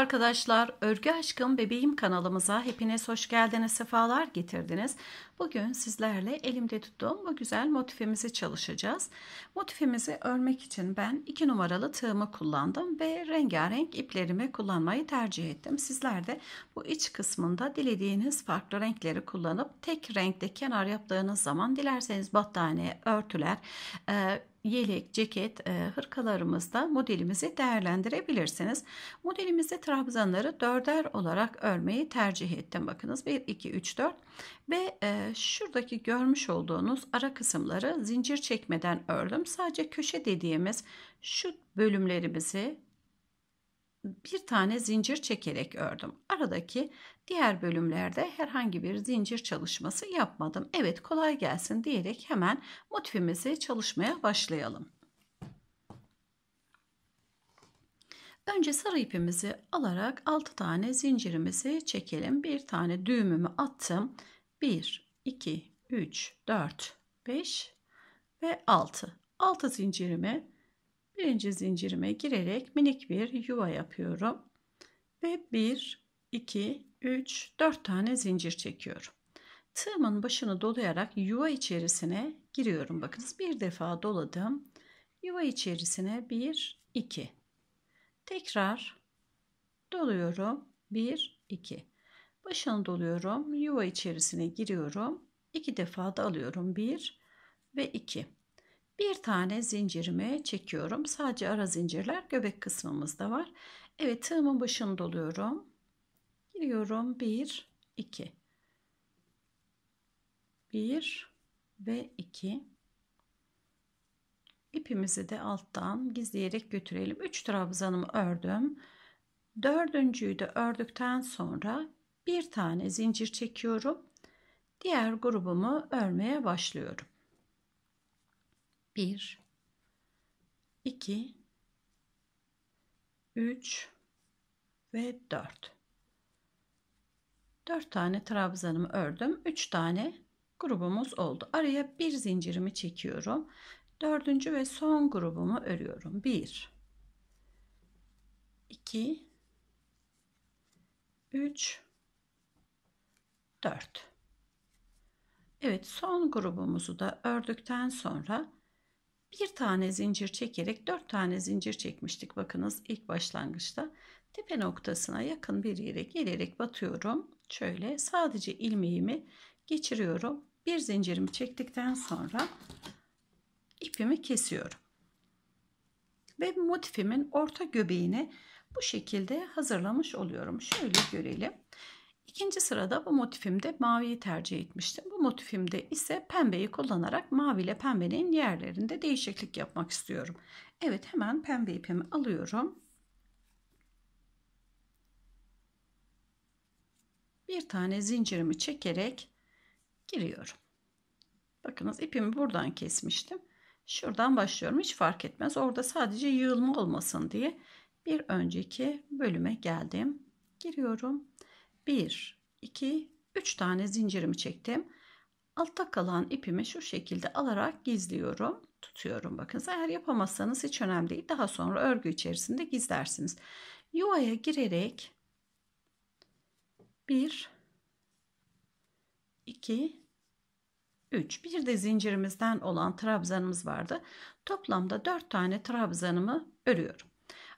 arkadaşlar, Örgü Aşkım Bebeğim kanalımıza hepiniz hoş geldiniz, sefalar getirdiniz. Bugün sizlerle elimde tuttuğum bu güzel motifimizi çalışacağız. Motifimizi örmek için ben 2 numaralı tığımı kullandım ve rengarenk iplerimi kullanmayı tercih ettim. Sizler de bu iç kısmında dilediğiniz farklı renkleri kullanıp tek renkte kenar yaptığınız zaman dilerseniz battaniye, örtüler, e, yelek, ceket, e, hırkalarımızda modelimizi değerlendirebilirsiniz. Modelimizde trabzanları dörder olarak örmeyi tercih ettim. Bakınız 1, 2, 3, 4 ve e, şuradaki görmüş olduğunuz ara kısımları zincir çekmeden ördüm. Sadece köşe dediğimiz şu bölümlerimizi bir tane zincir çekerek ördüm. Aradaki Diğer bölümlerde herhangi bir zincir çalışması yapmadım. Evet kolay gelsin diyerek hemen motifimizi çalışmaya başlayalım. Önce sarı ipimizi alarak 6 tane zincirimizi çekelim. Bir tane düğümümü attım. 1, 2, 3, 4, 5 ve 6. 6 zincirimi birinci zincirime girerek minik bir yuva yapıyorum. Ve 1, 2, 3, 4 tane zincir çekiyorum. Tığımın başını dolayarak yuva içerisine giriyorum. Bakınız bir defa doladım. Yuva içerisine 1, 2. Tekrar doluyorum. 1, 2. Başını doluyorum. Yuva içerisine giriyorum. 2 defa da alıyorum. 1 ve 2. Bir tane zincirimi çekiyorum. Sadece ara zincirler göbek kısmımızda var. Evet tığımın başını doluyorum. Ekliyorum 1, 2. 1 ve 2. İpimizi de alttan gizleyerek götürelim. 3 trabzanımı ördüm. Dördüncüyü de ördükten sonra bir tane zincir çekiyorum. Diğer grubumu örmeye başlıyorum. 1 2 3 ve 4 4 tane trabzanımı ördüm. 3 tane grubumuz oldu. Araya bir zincirimi çekiyorum. Dördüncü ve son grubumu örüyorum. 1 2 3 4 Evet son grubumuzu da ördükten sonra bir tane zincir çekerek dört tane zincir çekmiştik bakınız ilk başlangıçta tepe noktasına yakın bir yere gelerek batıyorum. Şöyle sadece ilmeğimi geçiriyorum. Bir zincirimi çektikten sonra ipimi kesiyorum. Ve motifimin orta göbeğini bu şekilde hazırlamış oluyorum. Şöyle görelim. İkinci sırada bu motifimde maviyi tercih etmiştim. Bu motifimde ise pembeyi kullanarak mavi ile pembenin yerlerinde değişiklik yapmak istiyorum. Evet hemen pembe ipimi alıyorum. bir tane zincirimi çekerek giriyorum. Bakınız ipimi buradan kesmiştim. Şuradan başlıyorum. Hiç fark etmez. Orada sadece yığılma olmasın diye bir önceki bölüme geldim. Giriyorum. 1 2 3 tane zincirimi çektim. Altta kalan ipimi şu şekilde alarak gizliyorum. Tutuyorum. Bakın eğer yapamazsanız hiç önemli değil. Daha sonra örgü içerisinde gizlersiniz. Yuvaya girerek 1 2 3 bir de zincirimizden olan trabzanımız vardı. Toplamda 4 tane trabzanımı örüyorum.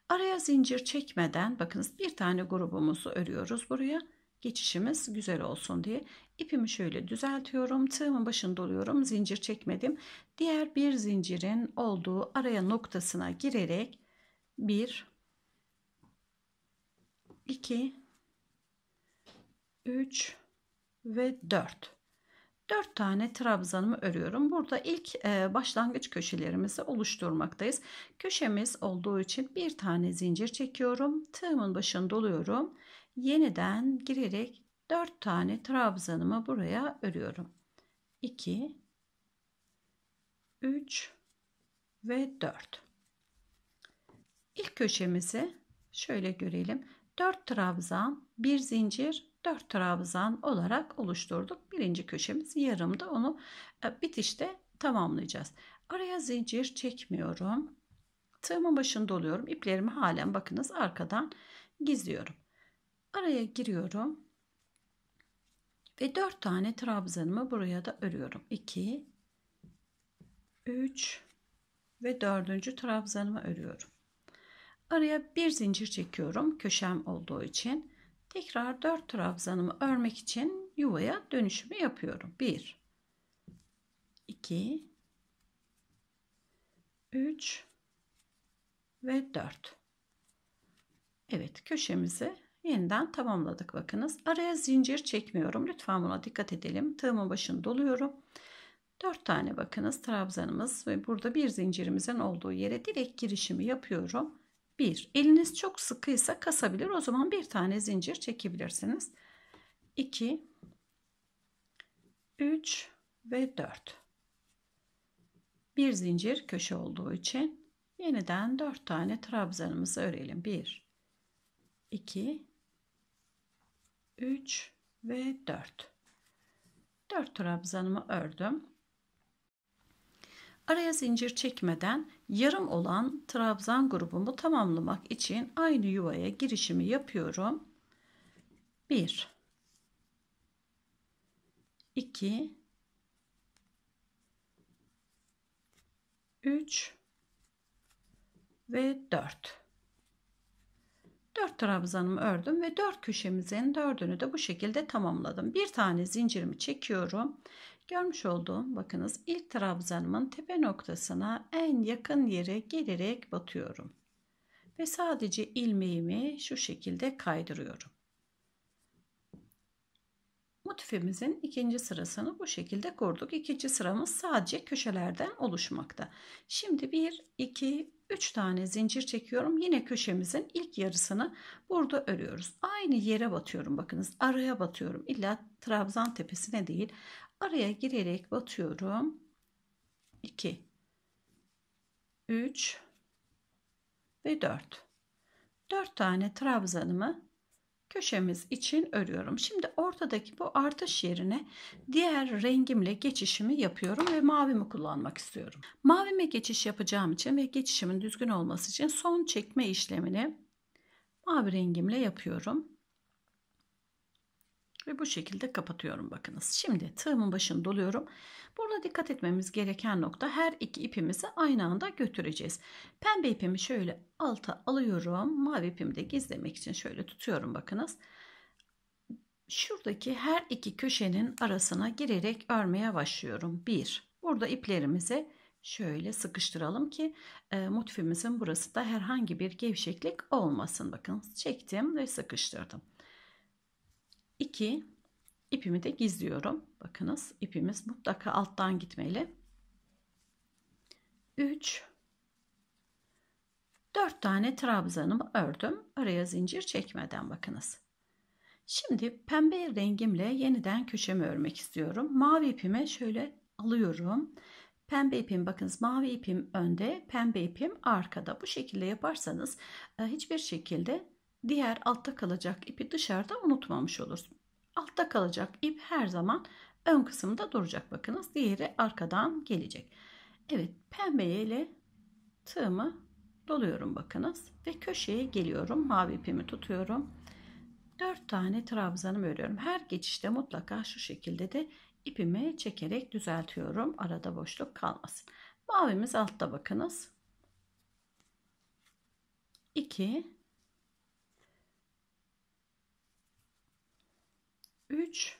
Araya zincir çekmeden bakınız bir tane grubumuzu örüyoruz buraya. Geçişimiz güzel olsun diye ipimi şöyle düzeltiyorum. Tığımın başını doluyorum. Zincir çekmedim. Diğer bir zincirin olduğu araya noktasına girerek 1 2 3 ve 4. 4 tane trabzanımı örüyorum. Burada ilk e, başlangıç köşelerimizi oluşturmaktayız. Köşemiz olduğu için bir tane zincir çekiyorum. Tığımın başını doluyorum. Yeniden girerek 4 tane trabzanımı buraya örüyorum. 2 3 ve 4. İlk köşemizi şöyle görelim. 4 trabzan, 1 zincir 4 trabzan olarak oluşturduk. Birinci köşemiz yarımdı. Onu e, bitişte tamamlayacağız. Araya zincir çekmiyorum. Tığımın başında oluyorum. İplerimi halen bakınız arkadan gizliyorum. Araya giriyorum. Ve 4 tane trabzanımı buraya da örüyorum. 2 3 ve 4. trabzanımı örüyorum. Araya bir zincir çekiyorum köşem olduğu için Tekrar 4 trabzanımı örmek için yuvaya dönüşümü yapıyorum. 1 2 3 ve 4. Evet köşemizi yeniden tamamladık bakınız. Araya zincir çekmiyorum. Lütfen buna dikkat edelim. Tığımın başını doluyorum. 4 tane bakınız trabzanımız ve burada bir zincirimizin olduğu yere direkt girişimi yapıyorum. 1. Eliniz çok sıkıysa kasabilir. O zaman bir tane zincir çekebilirsiniz. 2 3 ve 4. Bir zincir köşe olduğu için yeniden 4 tane trabzanımızı örelim. 1 2 3 ve 4. 4 trabzanımı ördüm. Araya zincir çekmeden yarım olan trabzan grubumu tamamlamak için aynı yuvaya girişimi yapıyorum. 1 2 3 ve 4 4 trabzanımı ördüm ve 4 köşemizin 4'ünü de bu şekilde tamamladım. Bir tane zincirimi çekiyorum Görmüş olduğum bakınız ilk trabzanımın tepe noktasına en yakın yere gelerek batıyorum. Ve sadece ilmeğimi şu şekilde kaydırıyorum. Motifimizin ikinci sırasını bu şekilde kurduk. İkinci sıramız sadece köşelerden oluşmakta. Şimdi 1, 2, 3 tane zincir çekiyorum. Yine köşemizin ilk yarısını burada örüyoruz. Aynı yere batıyorum bakınız. Araya batıyorum. İlla trabzan tepesine değil. Araya girerek batıyorum. 2 3 ve 4. 4 tane trabzanımı köşemiz için örüyorum. Şimdi ortadaki bu artış yerine diğer rengimle geçişimi yapıyorum ve mavimi kullanmak istiyorum. Mavime geçiş yapacağım için ve geçişimin düzgün olması için son çekme işlemini mavi rengimle yapıyorum. Ve bu şekilde kapatıyorum bakınız. Şimdi tığımın başını doluyorum. Burada dikkat etmemiz gereken nokta her iki ipimizi aynı anda götüreceğiz. Pembe ipimi şöyle alta alıyorum. Mavi ipimi de gizlemek için şöyle tutuyorum bakınız. Şuradaki her iki köşenin arasına girerek örmeye başlıyorum. Bir. Burada iplerimizi şöyle sıkıştıralım ki e, motifimizin burası da herhangi bir gevşeklik olmasın. Bakın çektim ve sıkıştırdım. 2 ipimi de gizliyorum. Bakınız ipimiz mutlaka alttan gitmeli. 3 4 tane trabzanımı ördüm. Araya zincir çekmeden bakınız. Şimdi pembe rengimle yeniden köşemi örmek istiyorum. Mavi ipimi şöyle alıyorum. Pembe ipim bakınız mavi ipim önde, pembe ipim arkada. Bu şekilde yaparsanız e, hiçbir şekilde diğer altta kalacak ipi dışarıda unutmamış olursun. Altta kalacak ip her zaman ön kısımda duracak. Bakınız diğeri arkadan gelecek. Evet pembe ile tığımı doluyorum bakınız ve köşeye geliyorum. Mavi ipimi tutuyorum. 4 tane trabzanımı örüyorum. Her geçişte mutlaka şu şekilde de ipimi çekerek düzeltiyorum. Arada boşluk kalmasın. Mavimiz altta bakınız. 2 3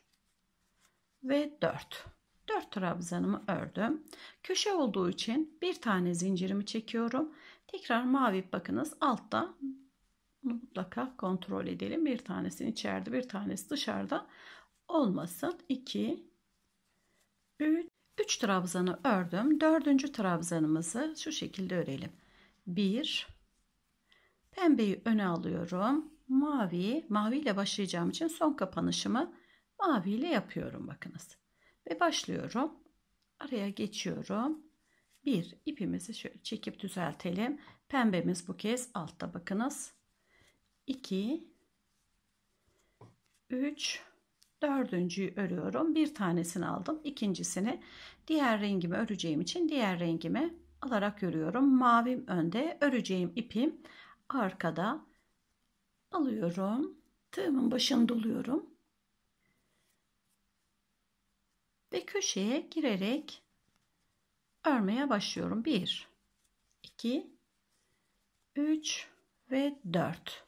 ve 4. 4 trabzanımı ördüm. Köşe olduğu için bir tane zincirimi çekiyorum. Tekrar mavi bakınız altta mutlaka kontrol edelim. Bir tanesini içeride bir tanesi dışarıda olmasın. 2 3 3 trabzanı ördüm. 4. trabzanımızı şu şekilde örelim. 1 Pembeyi öne alıyorum. Mavi, mavi ile başlayacağım için son kapanışımı maviyle yapıyorum bakınız. Ve başlıyorum. Araya geçiyorum. Bir ipimizi şöyle çekip düzeltelim. Pembemiz bu kez altta bakınız. 2 3 dördüncüyü örüyorum. Bir tanesini aldım. ikincisini diğer rengimi öreceğim için diğer rengimi alarak örüyorum. Mavim önde öreceğim ipim arkada alıyorum. Tığımın başını doluyorum. ve köşeye girerek örmeye başlıyorum. 1 2 3 ve 4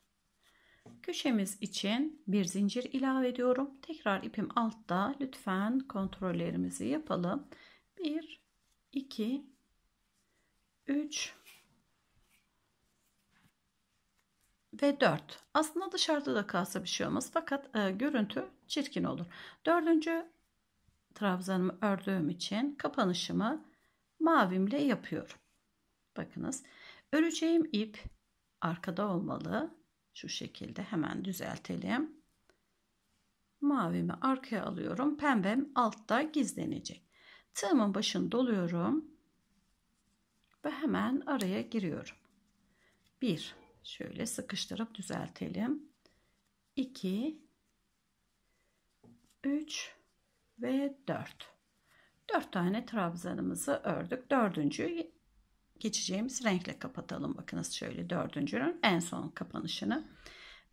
köşemiz için bir zincir ilave ediyorum. Tekrar ipim altta. Lütfen kontrollerimizi yapalım. 1 2 3 ve 4. Aslında dışarıda da kalsa bir şey olmaz. Fakat e, görüntü çirkin olur. Dördüncü trabzanımı ördüğüm için kapanışımı mavimle yapıyorum. Bakınız öreceğim ip arkada olmalı. Şu şekilde hemen düzeltelim. Mavimi arkaya alıyorum. Pembem altta gizlenecek. Tığımın başını doluyorum. Ve hemen araya giriyorum. 1. Şöyle sıkıştırıp düzeltelim. 2. 3 ve 4. 4 tane trabzanımızı ördük. Dördüncü geçeceğimiz renkle kapatalım. Bakınız şöyle dördüncünün en son kapanışını.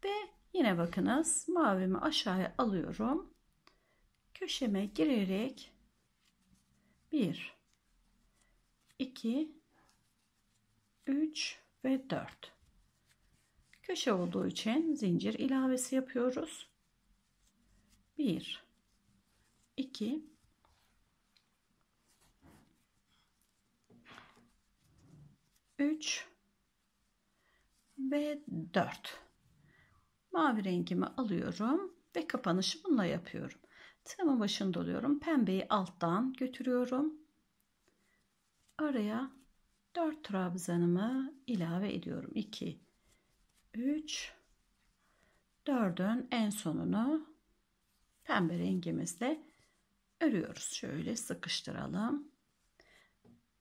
Ve yine bakınız mavimi aşağıya alıyorum. Köşeme girerek 1 2 3 ve 4 köşe olduğu için zincir ilavesi yapıyoruz. 1 2 3 ve 4 mavi rengimi alıyorum ve kapanışı bununla yapıyorum tığımın başında doluyorum, pembeyi alttan götürüyorum araya 4 trabzanımı ilave ediyorum 2 3 4'ün en sonunu pembe rengimizle örüyoruz. Şöyle sıkıştıralım.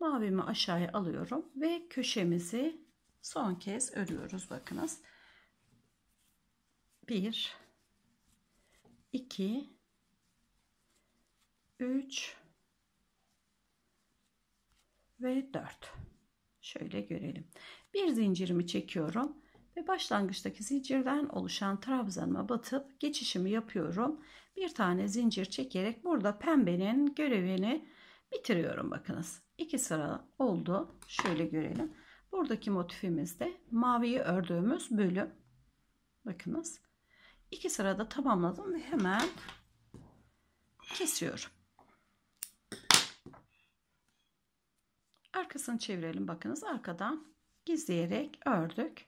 Mavimi aşağıya alıyorum ve köşemizi son kez örüyoruz. Bakınız. 1 2 3 ve 4 şöyle görelim bir zincirimi çekiyorum ve başlangıçtaki zincirden oluşan trabzanıma batıp geçişimi yapıyorum bir tane zincir çekerek burada pembenin görevini bitiriyorum bakınız. İki sıra oldu. Şöyle görelim. Buradaki motifimizde maviyi ördüğümüz bölüm. Bakınız. İki sırada tamamladım ve hemen kesiyorum. Arkasını çevirelim bakınız arkadan gizleyerek ördük.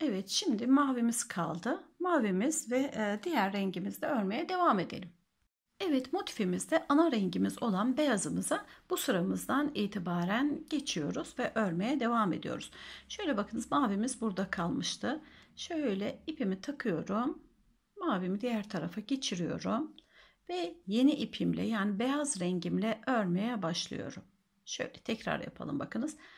Evet şimdi mavimiz kaldı mavimiz ve e, diğer rengimizde örmeye devam edelim. Evet motifimizde ana rengimiz olan beyazımıza bu sıramızdan itibaren geçiyoruz ve örmeye devam ediyoruz. Şöyle bakınız mavimiz burada kalmıştı. Şöyle ipimi takıyorum. Mavimi diğer tarafa geçiriyorum. Ve yeni ipimle yani beyaz rengimle örmeye başlıyorum. Şöyle tekrar yapalım bakınız. Bakınız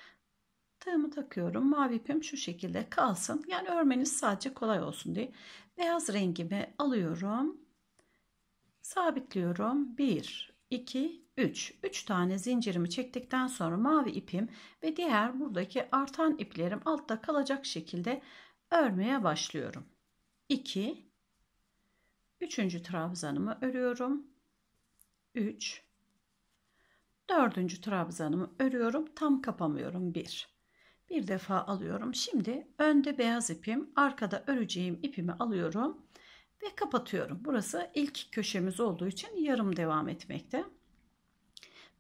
tığımı takıyorum. Mavi ipim şu şekilde kalsın. Yani örmeniz sadece kolay olsun diye. Beyaz rengimi alıyorum. Sabitliyorum. 1, 2, 3. 3 tane zincirimi çektikten sonra mavi ipim ve diğer buradaki artan iplerim altta kalacak şekilde örmeye başlıyorum. 2, 3. trabzanımı örüyorum. 3, dördüncü trabzanımı örüyorum tam kapamıyorum 1 bir defa alıyorum. Şimdi önde beyaz ipim, arkada öreceğim ipimi alıyorum ve kapatıyorum. Burası ilk köşemiz olduğu için yarım devam etmekte.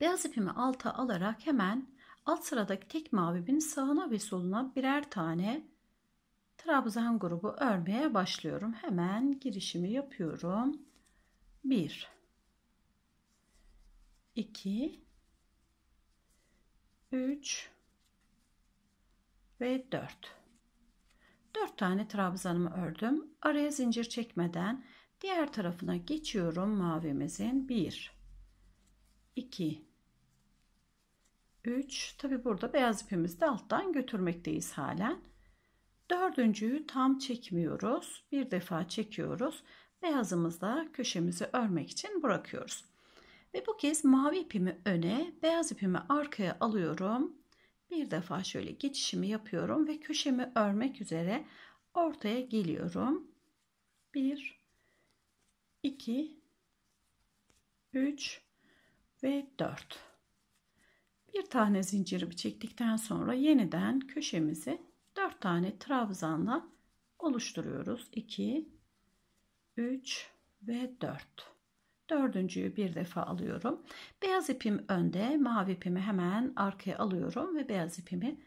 Beyaz ipimi alta alarak hemen alt sıradaki tek mavimin sağına ve soluna birer tane trabzan grubu örmeye başlıyorum. Hemen girişimi yapıyorum. 1 2 3 ve 4. 4 tane trabzanımı ördüm. Araya zincir çekmeden diğer tarafına geçiyorum mavimizin. 1 2 3 Tabi burada beyaz ipimizi de alttan götürmekteyiz halen. Dördüncüyü tam çekmiyoruz. Bir defa çekiyoruz. Beyazımızla köşemizi örmek için bırakıyoruz. Ve bu kez mavi ipimi öne, beyaz ipimi arkaya alıyorum bir defa şöyle geçişimi yapıyorum ve köşemi örmek üzere ortaya geliyorum. 1 2 3 ve 4 bir tane zincirimi çektikten sonra yeniden köşemizi 4 tane trabzanla oluşturuyoruz 2 3 ve 4 Dördüncüyü bir defa alıyorum. Beyaz ipim önde, mavi ipimi hemen arkaya alıyorum ve beyaz ipimi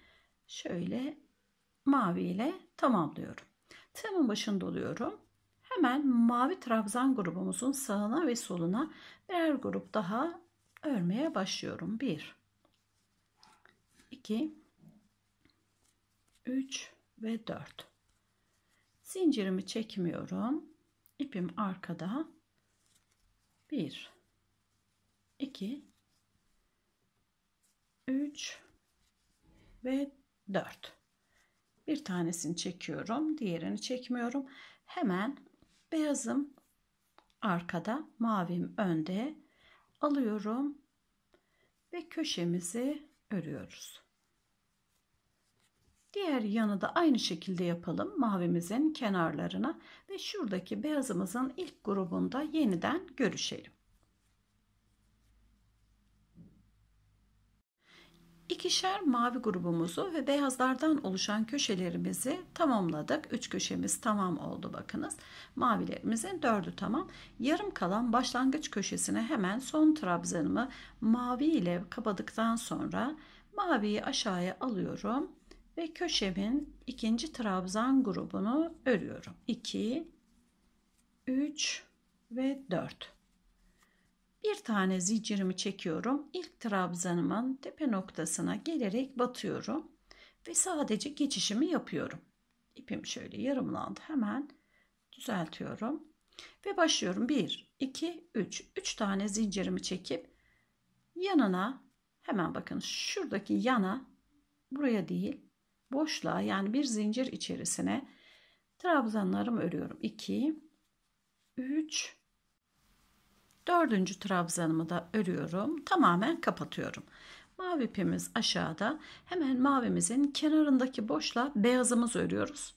şöyle mavi ile tamamlıyorum. Tığımın başında oluyorum. Hemen mavi trabzan grubumuzun sağına ve soluna birer grup daha örmeye başlıyorum. 1 2 3 ve 4 zincirimi çekmiyorum İpim arkada 1 2 3 ve 4 bir tanesini çekiyorum diğerini çekmiyorum hemen beyazım arkada mavim önde alıyorum ve köşemizi örüyoruz Diğer yanı da aynı şekilde yapalım mavimizin kenarlarına ve şuradaki beyazımızın ilk grubunda yeniden görüşelim. İkişer mavi grubumuzu ve beyazlardan oluşan köşelerimizi tamamladık. Üç köşemiz tamam oldu bakınız. Mavilerimizin dördü tamam. Yarım kalan başlangıç köşesine hemen son trabzanımı mavi ile kapadıktan sonra maviyi aşağıya alıyorum ve köşemin ikinci trabzan grubunu örüyorum. 2 3 ve 4. Bir tane zincirimi çekiyorum. İlk trabzanımın tepe noktasına gelerek batıyorum ve sadece geçişimi yapıyorum. İpim şöyle yarımlandı. Hemen düzeltiyorum ve başlıyorum. 1 2 3 3 tane zincirimi çekip yanına hemen bakın şuradaki yana buraya değil boşluğa yani bir zincir içerisine trabzanlarımı örüyorum. 2 3 Dördüncü trabzanımı da örüyorum. Tamamen kapatıyorum. Mavi ipimiz aşağıda. Hemen mavimizin kenarındaki boşla beyazımızı örüyoruz.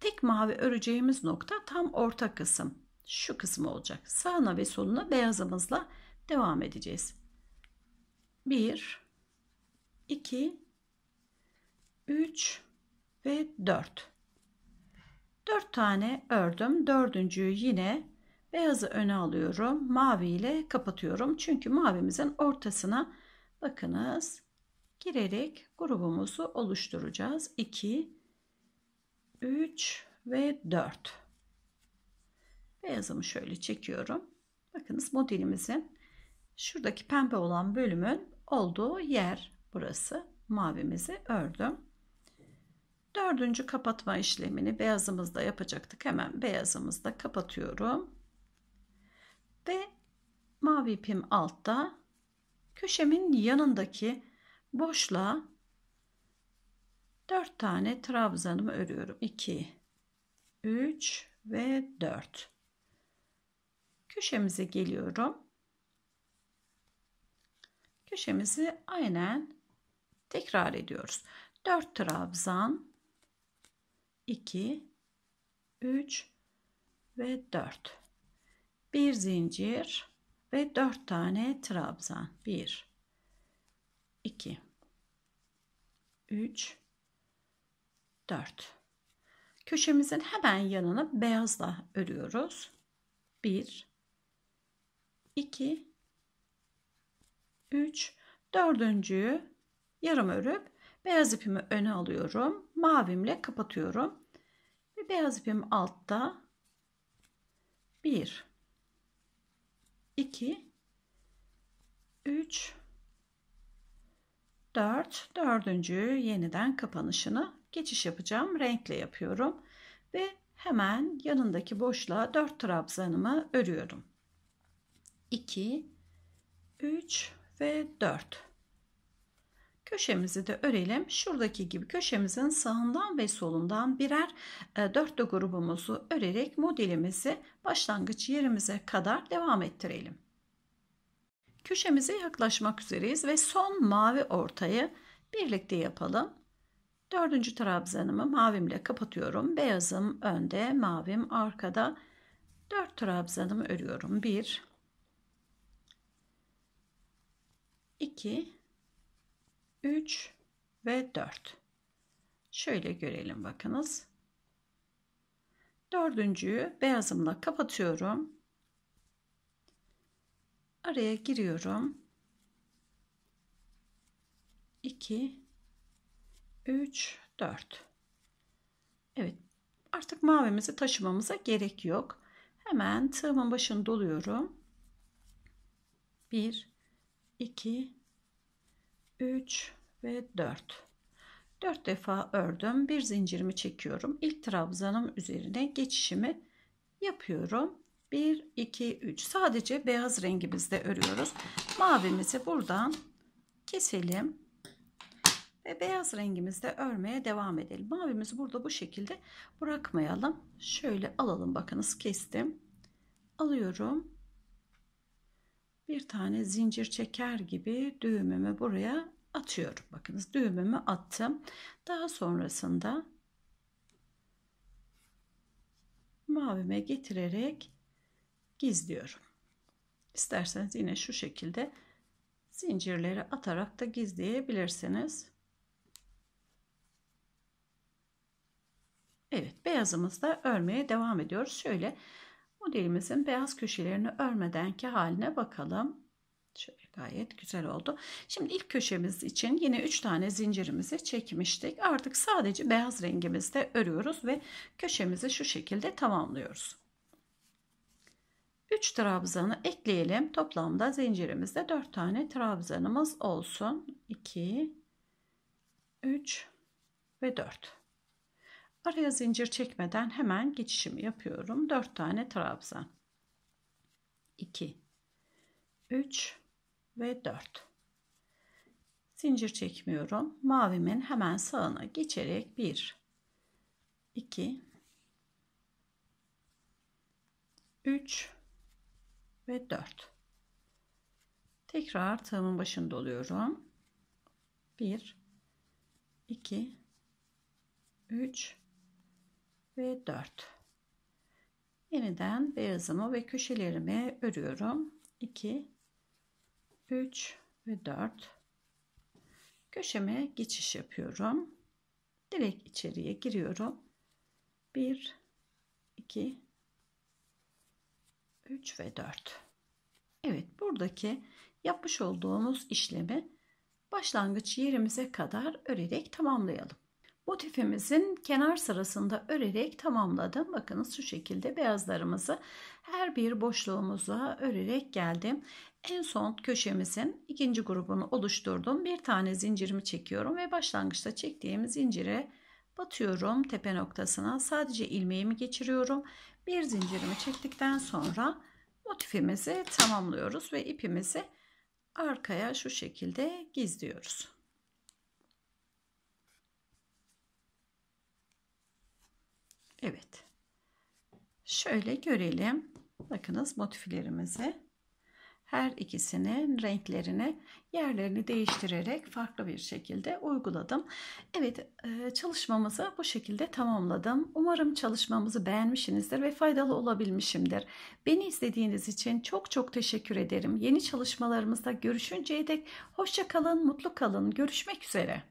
Tek mavi öreceğimiz nokta tam orta kısım. Şu kısmı olacak. Sağına ve soluna beyazımızla devam edeceğiz. 1 2 3 ve 4. 4 tane ördüm. Dördüncüyü yine beyazı öne alıyorum. Mavi ile kapatıyorum. Çünkü mavimizin ortasına bakınız girerek grubumuzu oluşturacağız. 2, 3 ve 4. Beyazımı şöyle çekiyorum. Bakınız modelimizin şuradaki pembe olan bölümün olduğu yer burası. Mavimizi ördüm. Dördüncü kapatma işlemini beyazımızda yapacaktık. Hemen beyazımızda kapatıyorum. Ve mavi ipim altta. Köşemin yanındaki boşluğa 4 tane trabzanımı örüyorum. 2, 3 ve 4. Köşemize geliyorum. Köşemizi aynen tekrar ediyoruz. 4 trabzan 2 3 ve 4 bir zincir ve 4 tane trabzan 1 2 3 4 köşemizin hemen yanını beyazla örüyoruz 1 2 3 dördüncüyü yarım örüp beyaz ipimi öne alıyorum mavimle kapatıyorum beyaz ipim altta 1 2 3 4 dördüncü yeniden kapanışını geçiş yapacağım renkle yapıyorum ve hemen yanındaki boşluğa 4 trabzanımı örüyorum 2 3 ve 4 Köşemizi de örelim. Şuradaki gibi köşemizin sağından ve solundan birer e, dörtlü grubumuzu örerek modelimizi başlangıç yerimize kadar devam ettirelim. Köşemize yaklaşmak üzereyiz ve son mavi ortayı birlikte yapalım. Dördüncü trabzanımı mavimle kapatıyorum. Beyazım önde, mavim arkada. Dört trabzanımı örüyorum. Bir, iki, 3 ve 4. Şöyle görelim bakınız. Dördüncüyü beyazımla kapatıyorum. Araya giriyorum. 2 3 4 Evet artık mavimizi taşımamıza gerek yok. Hemen tığımın başını doluyorum. 1 2 3 ve 4 4 defa ördüm bir zincirimi çekiyorum ilk trabzanım üzerine geçişimi yapıyorum 1 2 3 sadece beyaz rengimizde örüyoruz mavimizi buradan keselim ve beyaz rengimizde örmeye devam edelim mavimizi burada bu şekilde bırakmayalım şöyle alalım bakınız kestim alıyorum bir tane zincir çeker gibi düğümümü buraya atıyorum. Bakınız düğümümü attım. Daha sonrasında mavime getirerek gizliyorum. İsterseniz yine şu şekilde zincirleri atarak da gizleyebilirsiniz. Evet beyazımızda örmeye devam ediyoruz. Şöyle Modelimizin beyaz köşelerini örmedenki haline bakalım. Şöyle gayet güzel oldu. Şimdi ilk köşemiz için yine 3 tane zincirimizi çekmiştik. Artık sadece beyaz rengimizde örüyoruz ve köşemizi şu şekilde tamamlıyoruz. 3 trabzanı ekleyelim. Toplamda zincirimizde 4 tane trabzanımız olsun. 2 3 ve 4. Araya zincir çekmeden hemen geçişimi yapıyorum. 4 tane trabzan. 2 3 ve 4. Zincir çekmiyorum. Mavimin hemen sağına geçerek 1 2 3 ve 4. Tekrar tığımın başında oluyorum. 1 2 3 ve 4. Yeniden beyazımı ve köşelerimi örüyorum. 2, 3 ve 4. Köşeme geçiş yapıyorum. Direkt içeriye giriyorum. 1, 2, 3 ve 4. Evet buradaki yapmış olduğumuz işlemi başlangıç yerimize kadar örerek tamamlayalım motifimizin kenar sırasında örerek tamamladım. Bakınız şu şekilde beyazlarımızı her bir boşluğumuza örerek geldim. En son köşemizin ikinci grubunu oluşturdum. Bir tane zincirimi çekiyorum ve başlangıçta çektiğim zincire batıyorum tepe noktasına. Sadece ilmeğimi geçiriyorum. Bir zincirimi çektikten sonra motifimizi tamamlıyoruz ve ipimizi arkaya şu şekilde gizliyoruz. Evet. Şöyle görelim. Bakınız motiflerimizi her ikisinin renklerini yerlerini değiştirerek farklı bir şekilde uyguladım. Evet e, çalışmamızı bu şekilde tamamladım. Umarım çalışmamızı beğenmişsinizdir ve faydalı olabilmişimdir. Beni izlediğiniz için çok çok teşekkür ederim. Yeni çalışmalarımızda görüşünceye dek hoşça kalın, mutlu kalın. Görüşmek üzere.